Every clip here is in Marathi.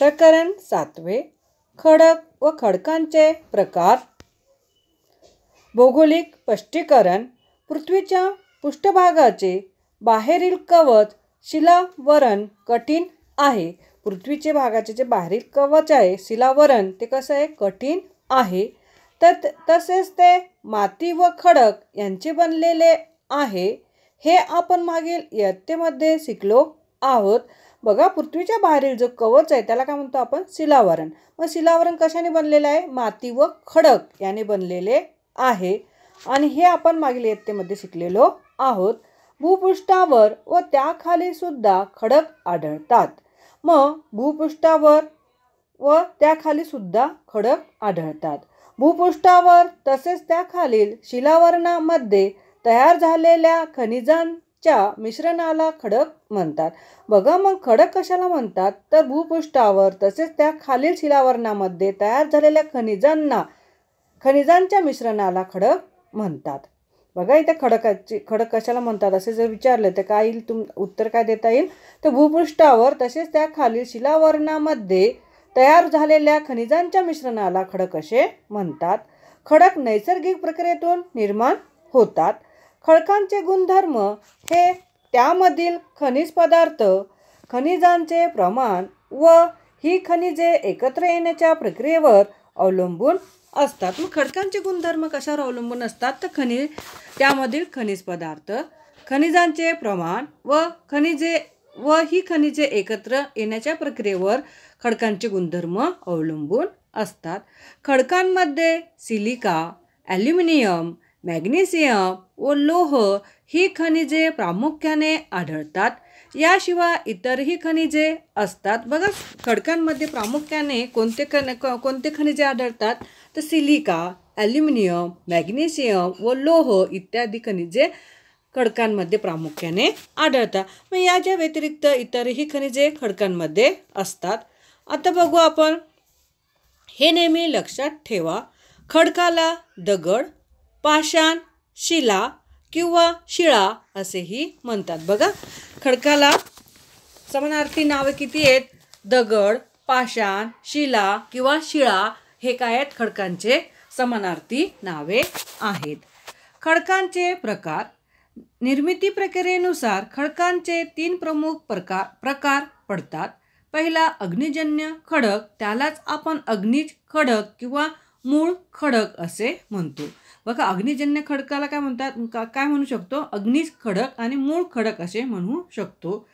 प्रकरण सातवे खडक व खडकांचे प्रकार भौगोलिक स्पष्टीकरण पृथ्वीच्या पृष्ठभागाचे बाहेरील कवच शिलावरण कठीण आहे पृथ्वीचे भागाचे जे बाहेरील कवच आहे शिलावरण ते कसं आहे कठीण आहे तत तसेच ते माती व खडक यांचे बनलेले आहे हे आपण मागील यत्तेमध्ये शिकलो आहोत बघा पृथ्वीच्या बाहेरील जो कवच आहे त्याला काय म्हणतो आपण शिलावरण मग शिलावरण कशाने बनलेलं आहे माती व खडक याने बनलेले आहे आणि हे आपण मागील इयत्तेमध्ये शिकलेलो आहोत भूपृष्ठावर व त्याखाली सुद्धा खडक आढळतात मग भूपृष्ठावर व त्याखाली सुद्धा खडक आढळतात भूपृष्ठावर तसेच त्याखालील शिलावरणामध्ये तयार झालेल्या खनिजां च्या मिश्रणाला खडक म्हणतात बघा मग खडक कशाला म्हणतात तर भूपृष्ठावर तसेच त्या खालील शिलावरणामध्ये तयार झालेल्या खनिजांना खनिजांच्या मिश्रणाला खडक म्हणतात बघा इथे खडकाची खडक कशाला म्हणतात असे जर विचारलं तर काय येईल तुम उत्तर काय देता येईल तर भूपृष्ठावर तसेच त्या खालील शिलावरणामध्ये तयार झालेल्या खनिजांच्या मिश्रणाला खडक असे म्हणतात खडक नैसर्गिक प्रक्रियेतून निर्माण होतात खडकांचे गुणधर्म हे त्यामधील खनिज पदार्थ खनिजांचे प्रमाण व ही खनिजे एकत्र येण्याच्या प्रक्रियेवर अवलंबून असतात मग खडकांचे गुणधर्म कशावर अवलंबून असतात तर खनिज त्यामधील खनिज पदार्थ खनिजांचे प्रमाण व खनिजे व ही खनिजे एकत्र येण्याच्या प्रक्रियेवर खडकांचे गुणधर्म अवलंबून असतात खडकांमध्ये सिलिका ॲल्युमिनियम मॅग्नेशियम व लोह ही खनिजे प्रामुख्याने आढळतात याशिवाय इतरही खनिजे असतात बघा खडकांमध्ये प्रामुख्याने कोणते खन कोणते खनिजे आढळतात तर सिलिका ॲल्युमिनियम मॅग्नेशियम व लोह इत्यादी खनिजे खडकांमध्ये प्रामुख्याने आढळतात मग याच्या व्यतिरिक्त इतरही खनिजे खडकांमध्ये असतात आता बघू आपण हे नेहमी लक्षात ठेवा खडकाला दगड पाषाण शिला किंवा शिळा असेही म्हणतात बघा खडकाला समानार्थी नावे किती आहेत दगड पाषाण शिला किंवा शिळा हे काय आहेत खडकांचे समानार्थी नावे आहेत खडकांचे प्रकार निर्मिती प्रक्रियेनुसार खडकांचे तीन प्रमुख प्रकार प्रकार पडतात पहिला अग्निजन्य खडक त्यालाच आपण अग्निज खडक किंवा मूळ खडक असे म्हणतो बघा अग्निजन्य खडकाला काय म्हणतात का काय म्हणू शकतो अग्निज खडक आणि मूळ खडक असे म्हणू शकतो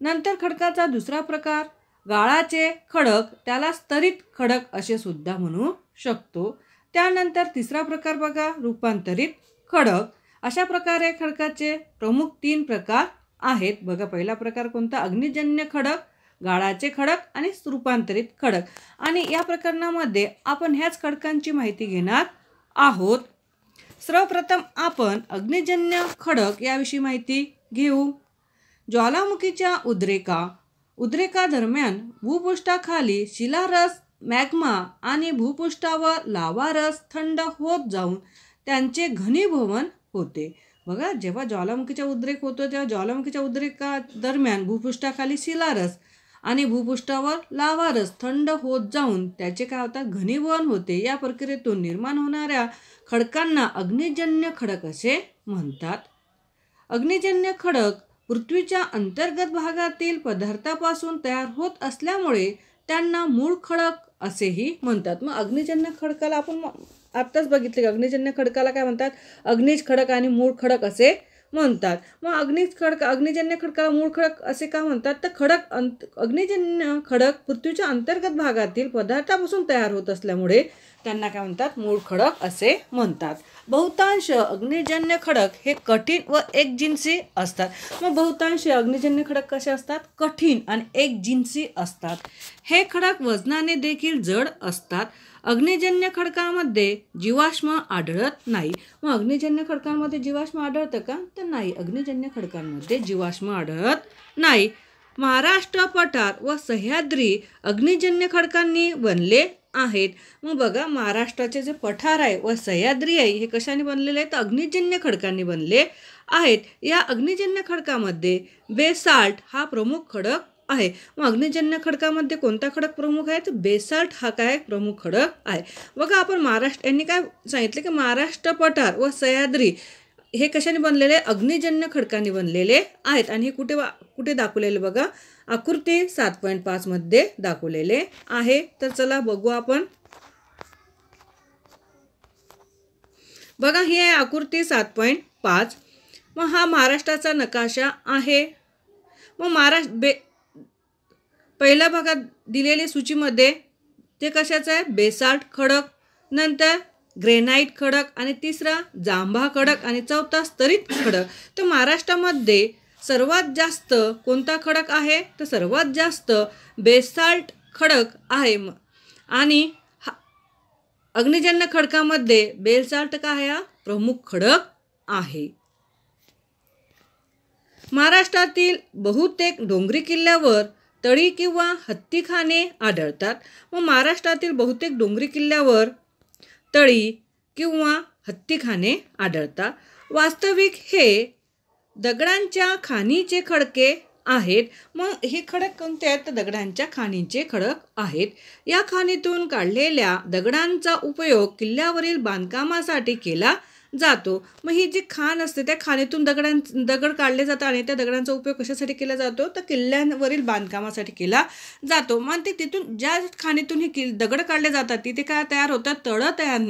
नंतर खडकाचा दुसरा प्रकार गाळाचे खडक त्याला स्तरित खडक असे सुद्धा म्हणू शकतो त्यानंतर तिसरा प्रकार बघा रूपांतरित खडक अशा प्रकारे खडकाचे प्रमुख तीन प्रकार आहेत बघा पहिला प्रकार कोणता अग्निजन्य खडक गाळाचे खडक आणि रूपांतरित खडक आणि या प्रकरणामध्ये आपण ह्याच खडकांची माहिती घेणार आहोत सर्वप्रथम आपण अग्निजन्य खडक याविषयी माहिती घेऊ ज्वालामुखीच्या उद्रेका उद्रेकादरम्यान भूपृष्ठाखाली शिलारस मॅग्मा आणि भूपृष्ठावर लावारस थंड होत जाऊन त्यांचे घनीभवन होते बघा जेव्हा ज्वालामुखीचा उद्रेक होतो तेव्हा ज्वालामुखीच्या उद्रेका दरम्यान भूपृष्ठाखाली शिलारस आणि भूपृष्ठावर लावारस थंड होत जाऊन त्याचे काय होतात घनीभवन होते या प्रक्रियेतून निर्माण होणाऱ्या खडकांना अग्निजन्य खडक असे म्हणतात अग्निजन्य खडक पृथ्वीच्या अंतर्गत भागातील पदार्थापासून तयार होत असल्यामुळे त्यांना मूळ खडक असेही म्हणतात मग अग्निजन्य खडकाला आपण आत्ताच बघितले अग्निजन्य खडकाला काय म्हणतात अग्निज खडक आणि मूळ खडक असे म्हणतात मग अग्निज खडक अग्निजन्य खडकाला मूळ खडक असे का म्हणतात तर खडक अंत अग्निजन्य खडक पृथ्वीच्या अंतर्गत भागातील पदार्थापासून तयार होत असल्यामुळे त्यांना काय म्हणतात मूळ खडक असे म्हणतात बहुतांश अग्निजन्य खडक हे कठीण व एकजिन्सी असतात मग बहुतांश अग्निजन्य खडक कसे असतात कठीण आणि जिन्सी असतात हे खडक वजनाने देखील जड असतात अग्निजन्य खडकामध्ये जीवाश्म आढळत नाही मग अग्निजन्य खडकांमध्ये जीवाश्म आढळतं का तर नाही अग्निजन्य खडकांमध्ये जीवाश्म आढळत नाही महाराष्ट्र पठार व सह्याद्री अग्निजन्य खडकांनी बनले आहेत मग बघा महाराष्ट्राचे जे पठार आहे व सह्याद्री आहे हे कशाने बनलेले आहेत अग्निजन्य खडकांनी बनले आहेत या अग्निजन्य खडकामध्ये बेसाल्ट हा प्रमुख खडक आहे मग अग्निजन्य खडकामध्ये कोणता खडक प्रमुख आहे तर बेसाल्ट हा काय प्रमुख खडक आहे बघा आपण महाराष्ट्र यांनी काय सांगितलं की महाराष्ट्र पठार व सह्याद्री हे कशाने बनलेले अग्निजन्य खडकांनी बनलेले आहेत आणि हे कुठे कुठे दाखवलेलं बघा आकृती सात पॉईंट पाचमध्ये दाखवलेले आहे तर चला बघू आपण बघा ही आहे आकृती सात पॉईंट पाच मग हा महाराष्ट्राचा नकाशा आहे मग महाराष्ट्र बे पहिल्या भागात दिलेल्या सूचीमध्ये ते कशाचं आहे बेसाल्ट खडक नंतर ग्रेनाईट खडक आणि तिसरा जांभा खडक आणि चौथा स्तरित खडक तर महाराष्ट्रामध्ये सर्वात जास्त कोणता खडक आहे तर सर्वात जास्त बेसाल्ट खडक आहे म आणि हा अग्निजन्य खडकामध्ये बेसाल्ट का हा प्रमुख खडक आहे महाराष्ट्रातील बहुतेक डोंगरी किल्ल्यावर तळी किंवा हत्तीखाने आढळतात व महाराष्ट्रातील बहुतेक डोंगरी किल्ल्यावर तळी किंवा हत्तीखाने आढळतात वास्तविक हे दगडांच्या खाणीचे खडके आहेत मग हे खडक कोणते आहेत तर दगडांच्या खाणीचे खडक आहेत या खाणीतून काढलेल्या दगडांचा उपयोग किल्ल्यावरील बांधकामासाठी केला जातो मग ही जी खाण असते त्या खाणीतून दगडां दगड काढले जातात आणि त्या दगडांचा उपयोग कशासाठी केला जातो तर किल्ल्यांवरील बांधकामासाठी केला जातो मग ते तिथून ज्या खाणीतून हे किल दगड काढले जातात तिथे काय तयार होतात तळं तयार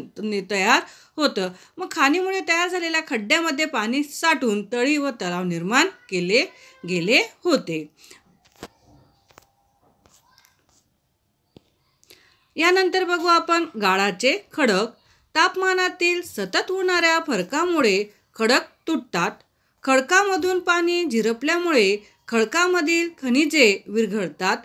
तयार होतं मग खाणीमुळे तयार झालेल्या खड्ड्यामध्ये पाणी साठून तळी व तलाव निर्माण केले गेले होते यानंतर बघू आपण गाळाचे खडक तापमानातील सतत होणाऱ्या फरकामुळे खडक तुटतात खडकामधून पाणी झिरपल्यामुळे खडकामधील खनिजे विरघळतात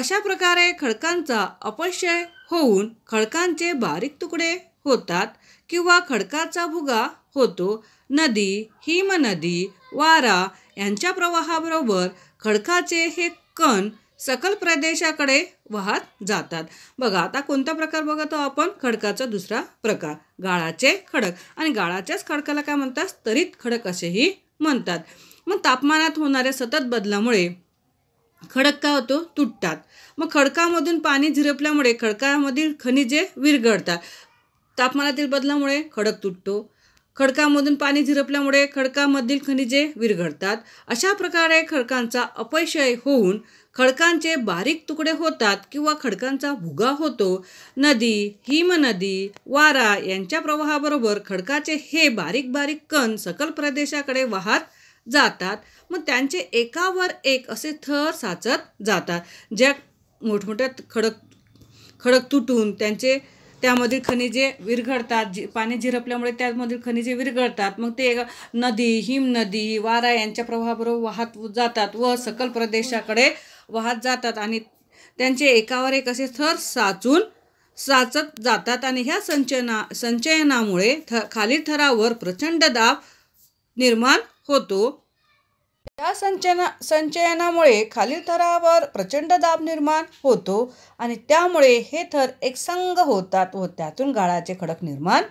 अशा प्रकारे खडकांचा अपशय होऊन खडकांचे बारीक तुकडे होतात किंवा खडकाचा भुगा होतो नदी हिमनदी वारा यांच्या प्रवाहाबरोबर खडकाचे हे कण सकल प्रदेशाकडे वाहत जातात बघा आता कोणता प्रकार बघतो आपण खडकाचा दुसरा प्रकार गाळाचे खडक आणि गाळाच्याच खडकाला काय म्हणतात स्तरित खडक असेही म्हणतात मग तापमानात होणाऱ्या सतत बदलामुळे खडक काय होतो तुटतात मग खडकामधून पाणी झिरपल्यामुळे खडकामधील खनिजे विरघळतात तापमानातील बदलामुळे खडक तुटतो खडकामधून पाणी झिरपल्यामुळे खडकामधील खनिजे विरघडतात अशा प्रकारे खडकांचा अपयशय होऊन खडकांचे बारीक तुकडे होतात किंवा खडकांचा भुगा होतो नदी हिमनदी वारा यांच्या प्रवाहाबरोबर खडकाचे हे बारीक बारीक कण सकल प्रदेशाकडे वाहत जातात मग त्यांचे एकावर एक असे थर साचत जातात ज्या मोठमोठ्या खडक खडक तुटून त्यांचे त्यामध्ये खनिजे विरघळतात जी पाणी झिरपल्यामुळे त्यामधील खनिजे विरघळतात मग ते नदी हिमनदी वारा यांच्या प्रवाहाबरोबर वाहत जातात व सकल प्रदेशाकडे वाहत जातात आणि त्यांचे एकावर एक असे थर साचून साचत जातात आणि ह्या संचयना संचयनामुळे थ खालील थरावर प्रचंड दाब निर्माण होतो या संचयना संचयनामुळे खालील थरावर प्रचंड दाब निर्माण होतो आणि त्यामुळे हे थर एकसंग होतात व त्यातून गाळाचे खडक निर्माण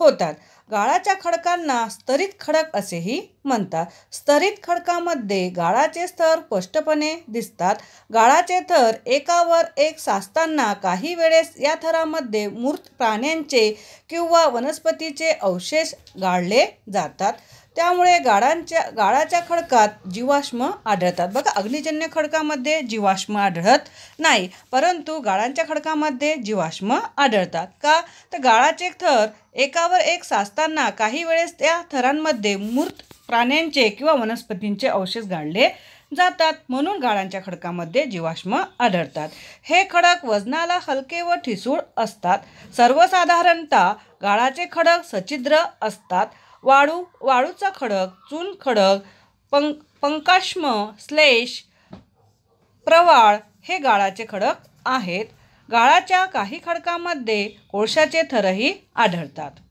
होतात गाळाच्या खडकांना स्तरित खडक असेही म्हणतात स्तरित खडकामध्ये गाळाचे स्तर स्पष्टपणे दिसतात गाळाचे थर एकावर एक साचताना काही वेळेस या थरामध्ये मूर्त प्राण्यांचे किंवा वनस्पतीचे अवशेष गाळले जातात त्यामुळे गाळांच्या गाळाच्या खडकात जीवाश्म आढळतात बघा अग्निजन्य खडकामध्ये जीवाश्म आढळत नाही परंतु गाळांच्या खडकामध्ये जीवाश्म आढळतात का तर गाळाचे थर एकावर एक साचताना काही वेळेस त्या थरांमध्ये मूर्त प्राण्यांचे किंवा वनस्पतींचे अवशेष गाळले जातात म्हणून गाळांच्या खडकामध्ये जीवाश्म आढळतात हे खडक वजनाला हलके व ठिसूळ असतात सर्वसाधारणतः गाळाचे खडक सचिद्र असतात वाळू वाळूचा खडक चून खडक पं पंकाश्म स्लेश प्रवाळ हे गाळाचे खडक आहेत गाळाच्या काही खडकामध्ये कोळशाचे थरही आढळतात